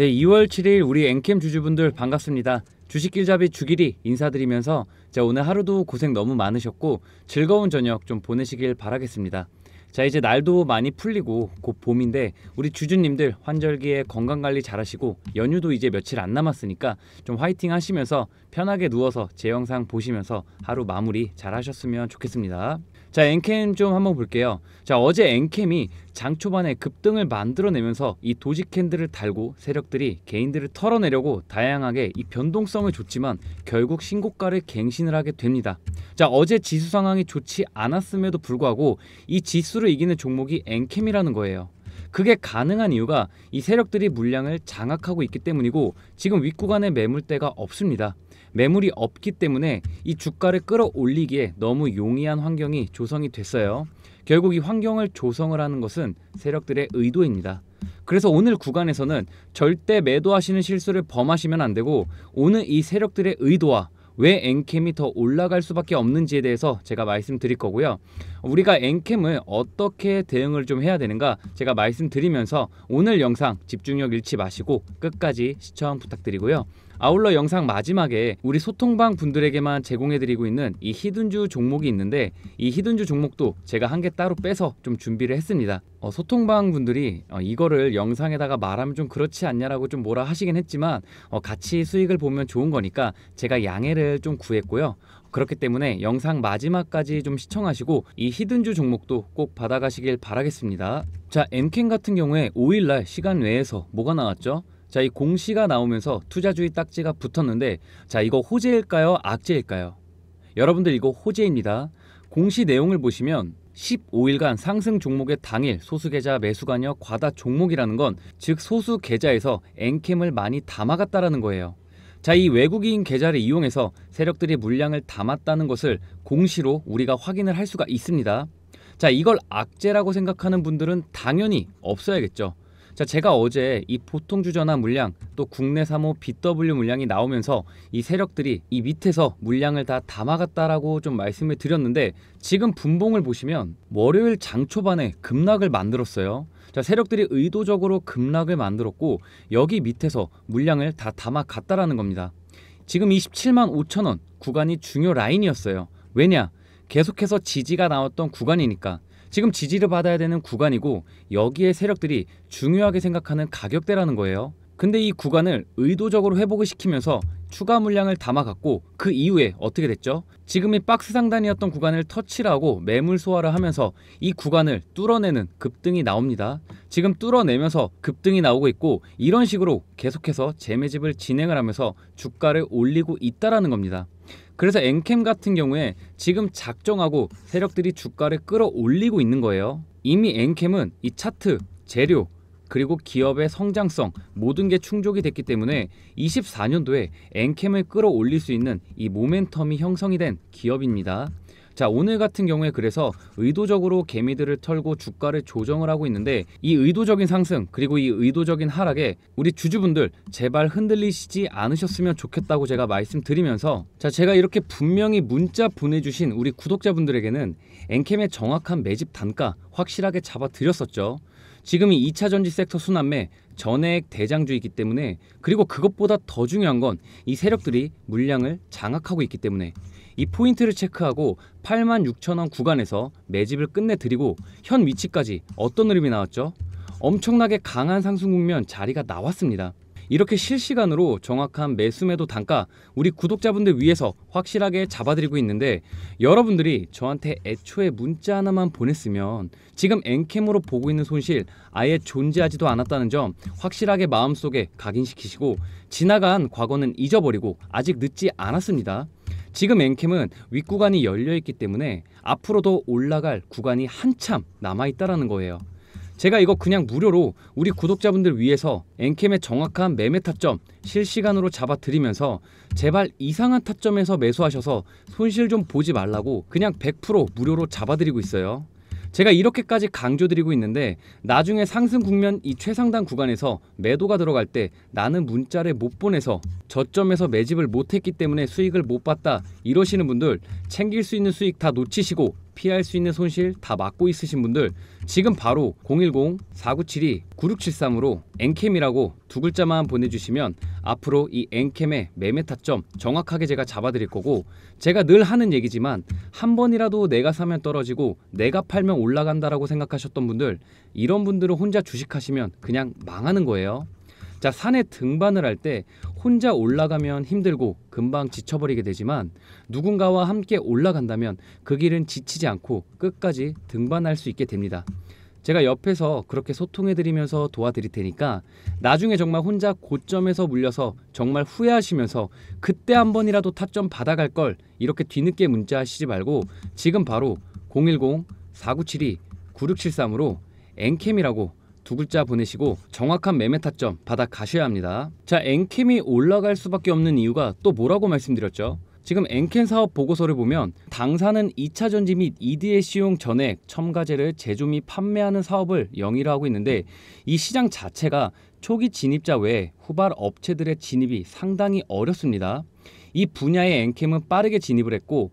네, 2월 7일 우리 엔캠 주주분들 반갑습니다. 주식길잡이 주길이 인사드리면서 자, 오늘 하루도 고생 너무 많으셨고 즐거운 저녁 좀 보내시길 바라겠습니다. 자, 이제 날도 많이 풀리고 곧 봄인데 우리 주주님들 환절기에 건강관리 잘하시고 연휴도 이제 며칠 안 남았으니까 좀 화이팅 하시면서 편하게 누워서 제 영상 보시면서 하루 마무리 잘 하셨으면 좋겠습니다. 자, 엔캠 좀 한번 볼게요. 자, 어제 엔캠이 장 초반에 급등을 만들어내면서 이 도지 캔들을 달고 세력들이 개인들을 털어내려고 다양하게 이 변동성을 줬지만 결국 신고가를 갱신을 하게 됩니다. 자, 어제 지수 상황이 좋지 않았음에도 불구하고 이 지수를 이기는 종목이 엔캠이라는 거예요. 그게 가능한 이유가 이 세력들이 물량을 장악하고 있기 때문이고 지금 윗구간에 매물대가 없습니다. 매물이 없기 때문에 이 주가를 끌어올리기에 너무 용이한 환경이 조성이 됐어요. 결국 이 환경을 조성을 하는 것은 세력들의 의도입니다. 그래서 오늘 구간에서는 절대 매도하시는 실수를 범하시면 안 되고 오늘 이 세력들의 의도와 왜 엔캠이 더 올라갈 수밖에 없는지에 대해서 제가 말씀드릴 거고요. 우리가 엔캠을 어떻게 대응을 좀 해야 되는가 제가 말씀드리면서 오늘 영상 집중력 잃지 마시고 끝까지 시청 부탁드리고요. 아울러 영상 마지막에 우리 소통방 분들에게만 제공해드리고 있는 이 히든주 종목이 있는데 이 히든주 종목도 제가 한 개 따로 빼서 좀 준비를 했습니다. 어, 소통방 분들이 어, 이거를 영상에다가 말하면 좀 그렇지 않냐라고 좀 뭐라 하시긴 했지만 어, 같이 수익을 보면 좋은 거니까 제가 양해를 좀 구했고요. 그렇기 때문에 영상 마지막까지 좀 시청하시고 이 히든주 종목도 꼭 받아가시길 바라겠습니다. 자, 엠캔 같은 경우에 5일날 시간 외에서 뭐가 나왔죠? 자, 이 공시가 나오면서 투자주의 딱지가 붙었는데 자, 이거 호재일까요? 악재일까요? 여러분들 이거 호재입니다. 공시 내용을 보시면 15일간 상승 종목의 당일 소수계좌 매수관여 과다 종목이라는 건 즉 소수 계좌에서 엔캠을 많이 담아갔다라는 거예요. 자, 이 외국인 계좌를 이용해서 세력들이 물량을 담았다는 것을 공시로 우리가 확인을 할 수가 있습니다. 자, 이걸 악재라고 생각하는 분들은 당연히 없어야겠죠. 자, 제가 어제 이 보통 주전화 물량 또 국내 사모 BW 물량이 나오면서 이 세력들이 이 밑에서 물량을 다 담아갔다라고 좀 말씀을 드렸는데 지금 분봉을 보시면 월요일 장 초반에 급락을 만들었어요. 자, 세력들이 의도적으로 급락을 만들었고 여기 밑에서 물량을 다 담아갔다라는 겁니다. 지금 27만 5천 원 구간이 중요 라인이었어요. 왜냐? 계속해서 지지가 나왔던 구간이니까 지금 지지를 받아야 되는 구간이고 여기에 세력들이 중요하게 생각하는 가격대라는 거예요. 근데 이 구간을 의도적으로 회복을 시키면서 추가 물량을 담아갔고 그 이후에 어떻게 됐죠? 지금이 박스 상단이었던 구간을 터치하고 매물 소화를 하면서 이 구간을 뚫어내는 급등이 나옵니다. 지금 뚫어내면서 급등이 나오고 있고 이런 식으로 계속해서 재매집을 진행을 하면서 주가를 올리고 있다라는 겁니다. 그래서 엔캠 같은 경우에 지금 작정하고 세력들이 주가를 끌어올리고 있는 거예요. 이미 엔캠은 이 차트, 재료, 그리고 기업의 성장성 모든 게 충족이 됐기 때문에 24년도에 엔캠을 끌어올릴 수 있는 이 모멘텀이 형성이 된 기업입니다. 자 오늘 같은 경우에 그래서 의도적으로 개미들을 털고 주가를 조정을 하고 있는데 이 의도적인 상승 그리고 이 의도적인 하락에 우리 주주분들 제발 흔들리시지 않으셨으면 좋겠다고 제가 말씀드리면서 자 제가 이렇게 분명히 문자 보내주신 우리 구독자분들에게는 엔캠의 정확한 매집 단가 확실하게 잡아드렸었죠. 지금이 2차 전지 섹터 순환매 전액 대장주이기 때문에 그리고 그것보다 더 중요한 건 이 세력들이 물량을 장악하고 있기 때문에 이 포인트를 체크하고 86,000원 구간에서 매집을 끝내드리고 현 위치까지 어떤 흐름이 나왔죠? 엄청나게 강한 상승 국면 자리가 나왔습니다. 이렇게 실시간으로 정확한 매수매도 단가 우리 구독자분들 위해서 확실하게 잡아드리고 있는데 여러분들이 저한테 애초에 문자 하나만 보냈으면 지금 엔캠으로 보고 있는 손실 아예 존재하지도 않았다는 점 확실하게 마음속에 각인시키시고 지나간 과거는 잊어버리고 아직 늦지 않았습니다. 지금 엔캠은 윗구간이 열려있기 때문에 앞으로 도 올라갈 구간이 한참 남아있다라는 거예요. 제가 이거 그냥 무료로 우리 구독자분들 위해서 엔캠의 정확한 매매 타점 실시간으로 잡아드리면서 제발 이상한 타점에서 매수하셔서 손실 좀 보지 말라고 그냥 100% 무료로 잡아드리고 있어요. 제가 이렇게까지 강조드리고 있는데 나중에 상승 국면 이 최상단 구간에서 매도가 들어갈 때 나는 문자를 못 보내서 저점에서 매집을 못했기 때문에 수익을 못 봤다 이러시는 분들 챙길 수 있는 수익 다 놓치시고 피할 수 있는 손실 다 막고 있으신 분들 지금 바로 010-4972-9673으로 엔캠이라고 두 글자만 보내주시면 앞으로 이 엔캠의 매매 타점 정확하게 제가 잡아드릴 거고 제가 늘 하는 얘기지만 한 번이라도 내가 사면 떨어지고 내가 팔면 올라간다라고 생각하셨던 분들 이런 분들은 혼자 주식하시면 그냥 망하는 거예요. 자 산에 등반을 할때 혼자 올라가면 힘들고 금방 지쳐버리게 되지만 누군가와 함께 올라간다면 그 길은 지치지 않고 끝까지 등반할 수 있게 됩니다. 제가 옆에서 그렇게 소통해드리면서 도와드릴 테니까 나중에 정말 혼자 고점에서 물려서 정말 후회하시면서 그때 한 번이라도 타점 받아갈 걸 이렇게 뒤늦게 문자하시지 말고 지금 바로 010-4972-9673으로 엔캠이라고 두 글자 보내시고 정확한 매매 타점 받아 가셔야 합니다. 자, 엔캠이 올라갈 수밖에 없는 이유가 또 뭐라고 말씀드렸죠? 지금 엔캠 사업 보고서를 보면 당사는 2차 전지 및 EDS용 전액 첨가제를 제조 및 판매하는 사업을 영위를 하고 있는데 이 시장 자체가 초기 진입자 외에 후발 업체들의 진입이 상당히 어렵습니다. 이 분야의 엔캠은 빠르게 진입을 했고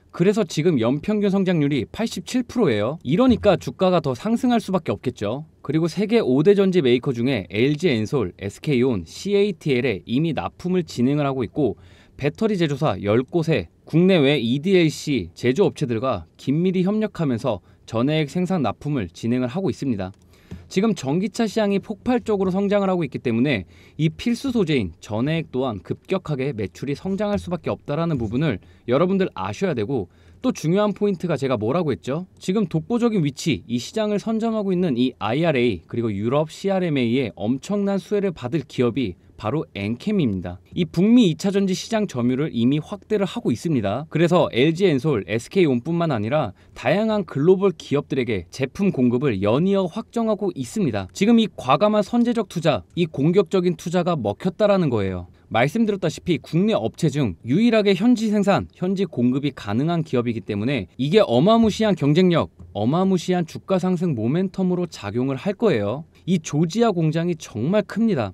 그래서 지금 연평균 성장률이 87%예요. 이러니까 주가가 더 상승할 수밖에 없겠죠. 그리고 세계 5대 전지 메이커 중에 LG 엔솔, SK온, CATL에 이미 납품을 진행을 하고 있고 배터리 제조사 10곳에 국내외 EDLC 제조업체들과 긴밀히 협력하면서 전해액 생산 납품을 진행을 하고 있습니다. 지금 전기차 시장이 폭발적으로 성장을 하고 있기 때문에 이 필수 소재인 전해액 또한 급격하게 매출이 성장할 수밖에 없다라는 부분을 여러분들 아셔야 되고 또 중요한 포인트가 제가 뭐라고 했죠? 지금 독보적인 위치, 이 시장을 선점하고 있는 이 IRA 그리고 유럽 CRMA의 엄청난 수혜를 받을 기업이 바로 엔캠입니다. 이 북미 2차 전지 시장 점유율을 이미 확대를 하고 있습니다. 그래서 LG 엔솔, SK온뿐만 아니라 다양한 글로벌 기업들에게 제품 공급을 연이어 확정하고 있습니다. 지금 이 과감한 선제적 투자, 이 공격적인 투자가 먹혔다라는 거예요. 말씀드렸다시피 국내 업체 중 유일하게 현지 생산, 현지 공급이 가능한 기업이기 때문에 이게 어마무시한 경쟁력, 어마무시한 주가 상승 모멘텀으로 작용을 할 거예요. 이 조지아 공장이 정말 큽니다.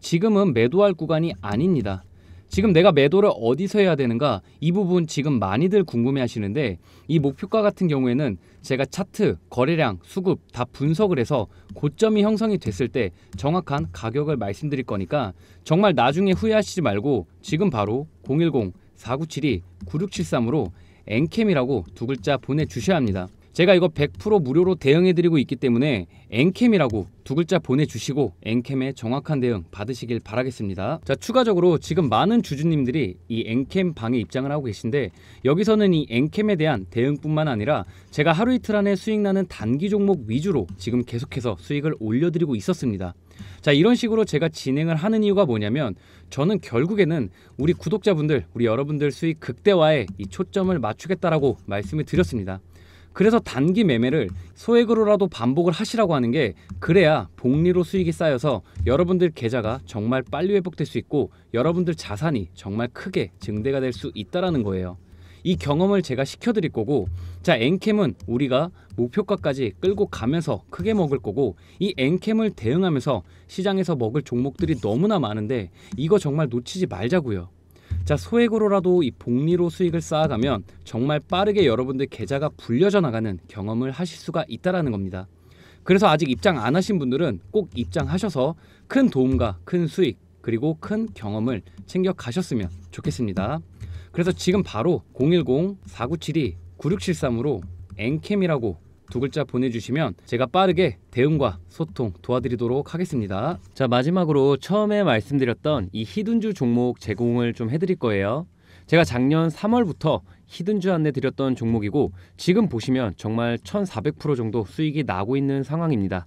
지금은 매도할 구간이 아닙니다. 지금 내가 매도를 어디서 해야 되는가 이 부분 지금 많이들 궁금해 하시는데 이 목표가 같은 경우에는 제가 차트, 거래량, 수급 다 분석을 해서 고점이 형성이 됐을 때 정확한 가격을 말씀드릴 거니까 정말 나중에 후회하시지 말고 지금 바로 010-4972-9673으로 엔캠이라고 두 글자 보내주셔야 합니다. 제가 이거 100% 무료로 대응해드리고 있기 때문에 엔캠이라고 두 글자 보내주시고 엔캠의 정확한 대응 받으시길 바라겠습니다. 자 추가적으로 지금 많은 주주님들이 이 엔캠 방에 입장을 하고 계신데 여기서는 이 엔캠에 대한 대응뿐만 아니라 제가 하루 이틀 안에 수익나는 단기 종목 위주로 지금 계속해서 수익을 올려드리고 있었습니다. 자 이런 식으로 제가 진행을 하는 이유가 뭐냐면 저는 결국에는 우리 구독자분들 우리 여러분들 수익 극대화에 이 초점을 맞추겠다라고 말씀을 드렸습니다. 그래서 단기 매매를 소액으로라도 반복을 하시라고 하는 게 그래야 복리로 수익이 쌓여서 여러분들 계좌가 정말 빨리 회복될 수 있고 여러분들 자산이 정말 크게 증대가 될 수 있다라는 거예요. 이 경험을 제가 시켜드릴 거고 자 엔캠은 우리가 목표가까지 끌고 가면서 크게 먹을 거고 이 엔캠을 대응하면서 시장에서 먹을 종목들이 너무나 많은데 이거 정말 놓치지 말자고요 자 소액으로라도 이 복리로 수익을 쌓아가면 정말 빠르게 여러분들 계좌가 불려져 나가는 경험을 하실 수가 있다라는 겁니다. 그래서 아직 입장 안 하신 분들은 꼭 입장하셔서 큰 도움과 큰 수익 그리고 큰 경험을 챙겨 가셨으면 좋겠습니다. 그래서 지금 바로 010-4972-9673으로 엔캠이라고 두 글자 보내주시면 제가 빠르게 대응과 소통 도와드리도록 하겠습니다. 자 마지막으로 처음에 말씀드렸던 이 히든주 종목 제공을 좀 해드릴 거예요. 제가 작년 3월부터 히든주 안내 드렸던 종목이고 지금 보시면 정말 1400% 정도 수익이 나고 있는 상황입니다.